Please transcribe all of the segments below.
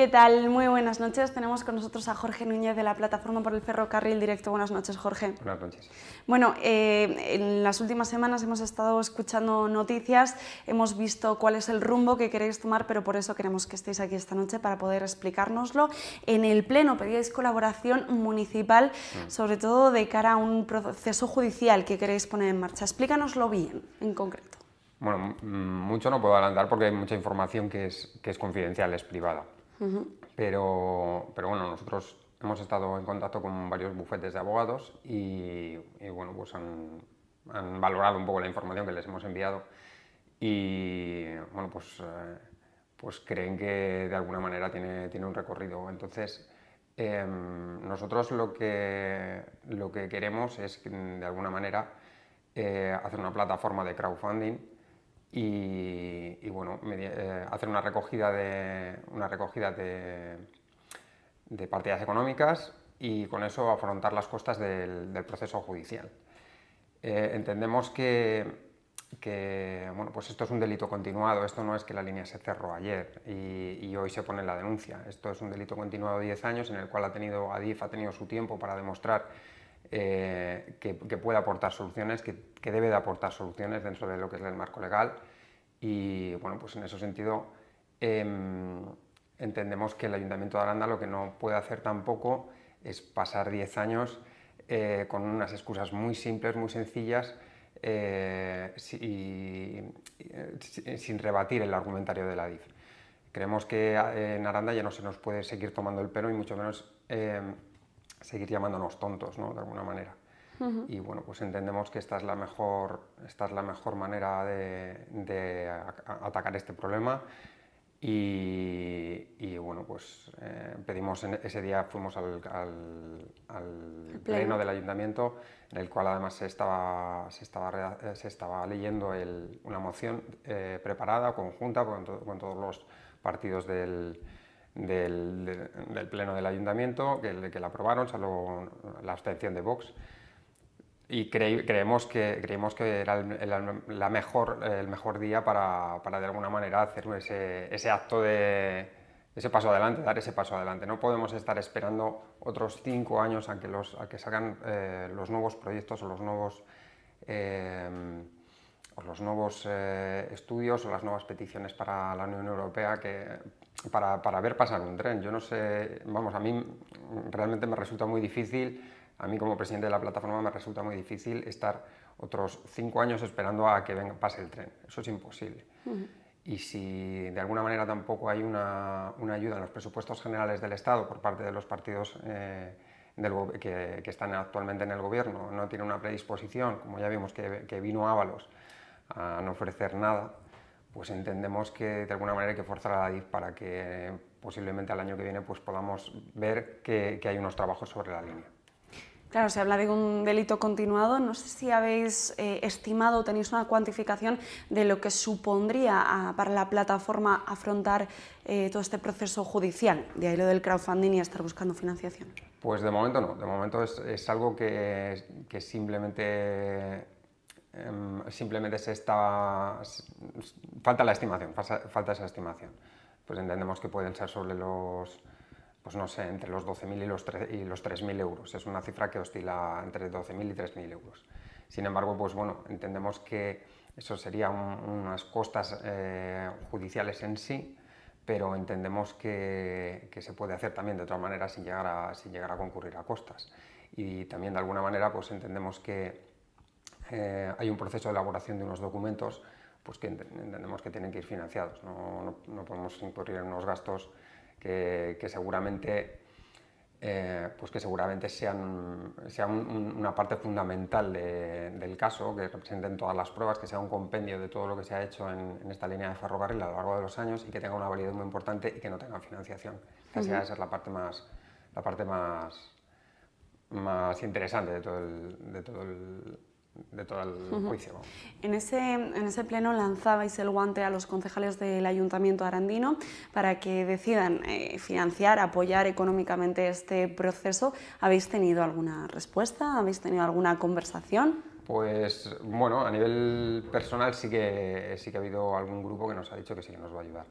¿Qué tal? Muy buenas noches. Tenemos con nosotros a Jorge Núñez de la plataforma por el ferrocarril directo. Buenas noches, Jorge. Buenas noches. Bueno, eh, en las últimas semanas hemos estado escuchando noticias, hemos visto cuál es el rumbo que queréis tomar, pero por eso queremos que estéis aquí esta noche para poder explicárnoslo. En el Pleno pedíais colaboración municipal, mm. sobre todo de cara a un proceso judicial que queréis poner en marcha. Explícanoslo bien, en concreto. Bueno, mm, mucho no puedo adelantar porque hay mucha información que es confidencial, es privada pero, pero bueno, nosotros hemos estado en contacto con varios bufetes de abogados y, bueno, pues han, valorado un poco la información que les hemos enviado y bueno, pues, eh, pues creen que de alguna manera tiene, tiene un recorrido. Entonces, em, nosotros lo que, lo que queremos es, de alguna manera, eh, hacer una plataforma de crowdfunding y, bueno, eh, hacer una recogida de, una recogida de, partidas económicas y con eso afrontar las costas del, proceso judicial. Eh, entendemos que pues esto es un delito continuado, esto no es que la línea se cerró ayer y, hoy se pone la denuncia, esto es un delito continuado de 10 años en el cual ha tenido, Adif ha tenido su tiempo para demostrar eh, que, que, puede aportar soluciones, que, debe de aportar soluciones dentro de lo que es el marco legal. Y bueno, pues en ese sentido em, entendemos que el Ayuntamiento de Aranda lo que no puede hacer tampoco es pasar 10 años eh, con unas excusas muy simples, muy sencillas, eh, y, sin rebatir el argumentario de la DIF. Creemos que en Aranda ya no se nos puede seguir tomando el pelo y mucho menos em, seguir llamándonos tontos, ¿no? De alguna manera. Y bueno, pues entendemos que esta es la mejor, esta es la mejor manera de, atacar este problema. Y, bueno, pues eh, pedimos, en, ese día fuimos al, pleno. del ayuntamiento, en el cual además se estaba, estaba, eh, se estaba leyendo una moción eh, preparada, conjunta, con todos los partidos del, del, Pleno del Ayuntamiento, que, la aprobaron, salvo la abstención de Vox. Y creemos, que, creemos que era el, mejor, el mejor día para, de alguna manera hacer ese, acto de, ese paso adelante, dar ese paso adelante. No podemos estar esperando otros cinco años a que, los, a que salgan eh, los nuevos proyectos o los nuevos, eh, o los nuevos eh, estudios o las nuevas peticiones para la Unión Europea que para, para, ver pasar un tren. Yo no sé, vamos, a mí realmente me resulta muy difícil, a mí como presidente de la plataforma me resulta muy difícil estar otros cinco años esperando a que venga, pase el tren. Eso es imposible. Y si de alguna manera tampoco hay una, una, ayuda en los presupuestos generales del Estado por parte de los partidos eh, que, que, están actualmente en el gobierno, no tiene una predisposición, como ya vimos que, que vino Ábalos a no ofrecer nada, pues entendemos que de alguna manera hay que forzar a la DIF para que posiblemente al año que viene pues podamos ver que, hay unos trabajos sobre la línea. Claro, se habla de un delito continuado. No sé si habéis eh, estimado o tenéis una cuantificación de lo que supondría ah, para la plataforma afrontar eh, todo este proceso judicial. De ahí lo del crowdfunding y estar buscando financiación. Pues de momento no. De momento es, algo que simplemente Em, simplemente se está, falta la estimación, falta esa estimación. Pues entendemos que pueden ser sobre los, pues no sé, entre los 12.000 y los, 3.000 euros. Es una cifra que oscila entre 12.000 y 3.000 euros. Sin embargo, pues bueno, entendemos que eso sería unas costas eh, judiciales en sí, pero entendemos que, se puede hacer también de otra manera sin llegar a, sin llegar a concurrir a costas. Y también de alguna manera pues entendemos que eh, hay un proceso de elaboración de unos documentos pues que entendemos que tienen que ir financiados. No, podemos incurrir en unos gastos que, seguramente, eh, pues que seguramente sean, sean una parte fundamental del caso, que representen todas las pruebas, que sea un compendio de todo lo que se ha hecho en, esta línea de ferrocarril a lo largo de los años y que tenga una validez muy importante y que no tenga financiación. esa es la parte más, la parte más, más interesante de todo el de todo el juicio. En ese, en ese pleno lanzabais el guante a los concejales del Ayuntamiento Arandino para que decidan eh, financiar, apoyar económicamente este proceso. ¿Habéis tenido alguna respuesta? ¿Habéis tenido alguna conversación? Pues bueno, a nivel personal sí que, sí que ha habido algún grupo que nos ha dicho que sí que nos va a ayudar.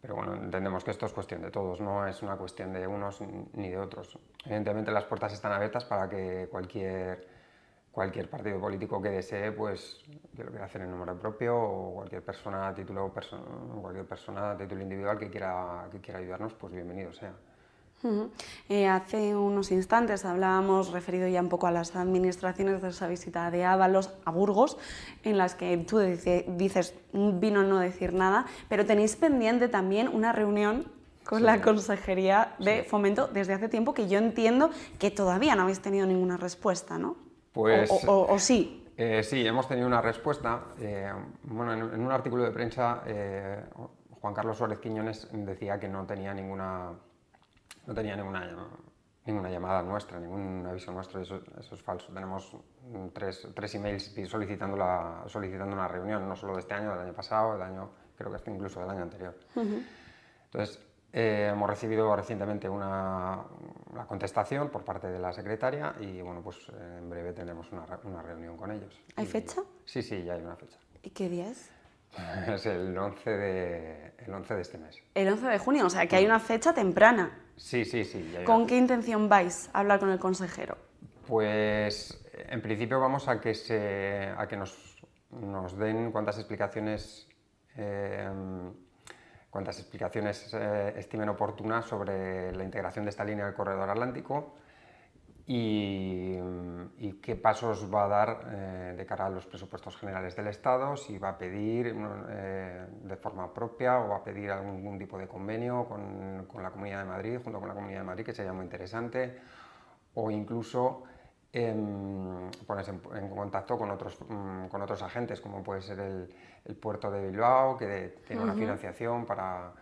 Pero bueno, entendemos que esto es cuestión de todos, no es una cuestión de unos ni de otros. Evidentemente las puertas están abiertas para que cualquier cualquier partido político que desee, pues que lo quiera hacer en nombre propio o cualquier persona a título, cualquier persona título individual que quiera, que quiera ayudarnos, pues bienvenido sea. Eh, hace unos instantes hablábamos, referido ya un poco a las administraciones de esa visita de Ábalos a Burgos, en las que tú dices vino no decir nada, pero tenéis pendiente también una reunión con la Consejería de Fomento desde hace tiempo que yo entiendo que todavía no habéis tenido ninguna respuesta, ¿no? Pues, o, sí. Eh, sí, hemos tenido una respuesta. Eh, bueno, en, un artículo de prensa, eh, Juan Carlos Suárez Quiñones decía que no tenía ninguna, no tenía ninguna, ninguna llamada nuestra, ningún aviso nuestro. Eso, eso es falso. Tenemos tres, tres emails solicitando, la, solicitando una reunión, no solo de este año, del año pasado, del año, creo que hasta incluso del año anterior. Entonces, eh, hemos recibido recientemente una, contestación por parte de la secretaria y bueno, pues eh, en breve tendremos una, una reunión con ellos. ¿Hay fecha? Sí, sí, ya hay una fecha. ¿Y qué día es? Es el 11, de, el 11 de este mes. El 11 de junio, o sea que hay una fecha temprana. Sí, sí, sí. ¿Con qué intención vais a hablar con el consejero? Pues en principio vamos a que, se, a que nos, nos den cuantas explicaciones eh, cuantas explicaciones eh, estimen oportunas sobre la integración de esta línea del corredor atlántico y, qué pasos va a dar eh, de cara a los presupuestos generales del Estado, si va a pedir eh, de forma propia o va a pedir algún, tipo de convenio con, la Comunidad de Madrid, junto con la Comunidad de Madrid, que sería muy interesante, o incluso pones en, contacto con otros, mm, con otros agentes, como puede ser el, puerto de Bilbao, que tiene una financiación para,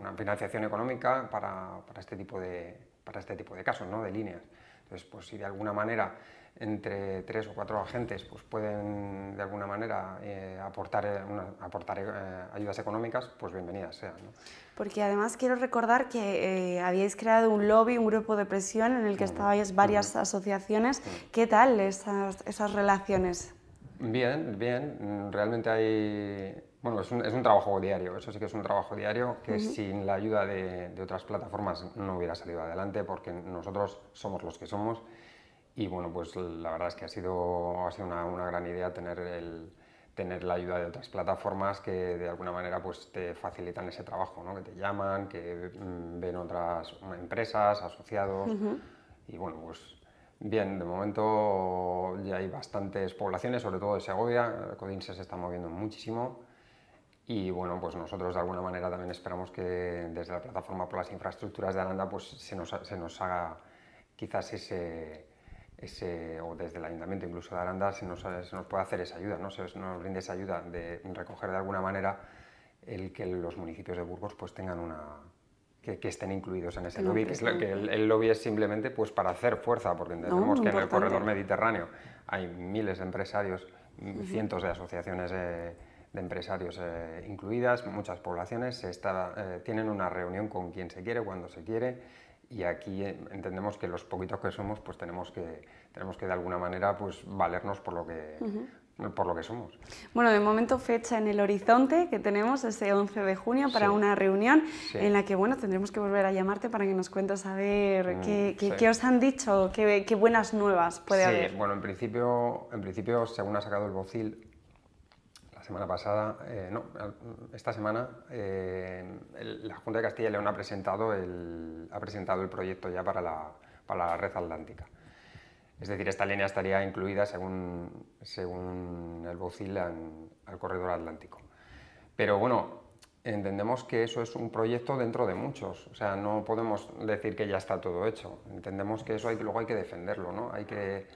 una financiación económica para, este tipo de, para este tipo de casos, ¿no? de líneas. Entonces, pues si de alguna manera entre tres o cuatro agentes pues pueden de alguna manera eh, aportar, eh, eh, ayudas económicas, pues bienvenidas sean. Porque además quiero recordar que habíais creado un lobby, un grupo de presión en el que estabais varias asociaciones. ¿Qué tal esas, relaciones? Bien, bien. Realmente hay... Bueno, es un, trabajo diario, eso sí que es un trabajo diario que sin la ayuda de otras plataformas no hubiera salido adelante porque nosotros somos los que somos y bueno, pues la verdad es que ha sido, ha sido una, una gran idea tener, el, tener la ayuda de otras plataformas que de alguna manera pues, te facilitan ese trabajo, ¿no? que te llaman, que mm, ven otras empresas, asociados. Y bueno, pues bien, de momento ya hay bastantes poblaciones, sobre todo de Segovia, Codinse se está moviendo muchísimo. Y bueno, pues nosotros de alguna manera también esperamos que desde la plataforma por las infraestructuras de Aranda pues, se, nos, se nos haga quizás ese, o desde el ayuntamiento incluso de Aranda se nos, nos puede hacer esa ayuda, ¿no? se nos brinde esa ayuda de recoger de alguna manera el que los municipios de Burgos pues tengan una... Que, estén incluidos en ese lobby, que, el, lobby es simplemente pues para hacer fuerza, porque entendemos que en el corredor mediterráneo hay miles de empresarios, cientos de asociaciones eh, de empresarios eh, incluidas, muchas poblaciones eh, tienen una reunión con quien se quiere, cuando se quiere, y aquí eh, entendemos que los poquitos que somos, pues tenemos que, tenemos que de alguna manera pues, valernos por lo que, por lo que somos. Bueno, de momento fecha en el horizonte que tenemos ese 11 de junio para una reunión en la que bueno tendremos que volver a llamarte para que nos cuentes a ver mm, qué, os han dicho, qué, qué buenas nuevas puede haber. Bueno, en principio, en principio según ha sacado el Bocil la semana pasada, eh, no, esta semana, eh, la Junta de Castilla y León ha presentado el, ha presentado el proyecto ya para la, para la red atlántica. Es decir, esta línea estaría incluida según, según el Bocil al corredor atlántico. Pero bueno, entendemos que eso es un proyecto dentro de muchos. O sea, no podemos decir que ya está todo hecho. Entendemos que eso hay, luego hay que defenderlo, ¿no? Hay que,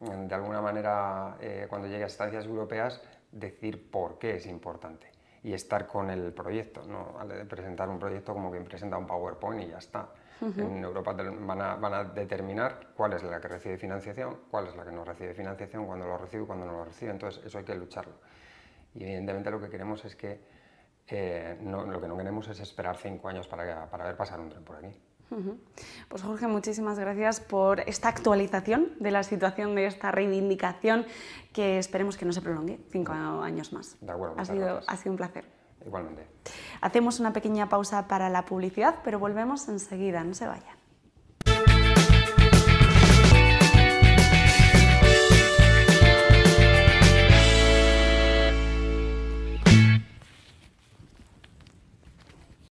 de alguna manera, eh, cuando llegue a estancias europeas, decir por qué es importante y estar con el proyecto, no presentar un proyecto como quien presenta un PowerPoint y ya está. En Europa van a, determinar cuál es la que recibe financiación, cuál es la que no recibe financiación, cuándo lo recibe y cuándo no lo recibe. Entonces, eso hay que lucharlo. Y evidentemente lo que queremos es que, eh, no, lo que no queremos es esperar cinco años para, para ver pasar un tren por aquí. Pues Jorge, muchísimas gracias por esta actualización de la situación de esta reivindicación que esperemos que no se prolongue cinco años más. De acuerdo, ha, sido, ha sido un placer. Igualmente. Hacemos una pequeña pausa para la publicidad, pero volvemos enseguida, no se vayan.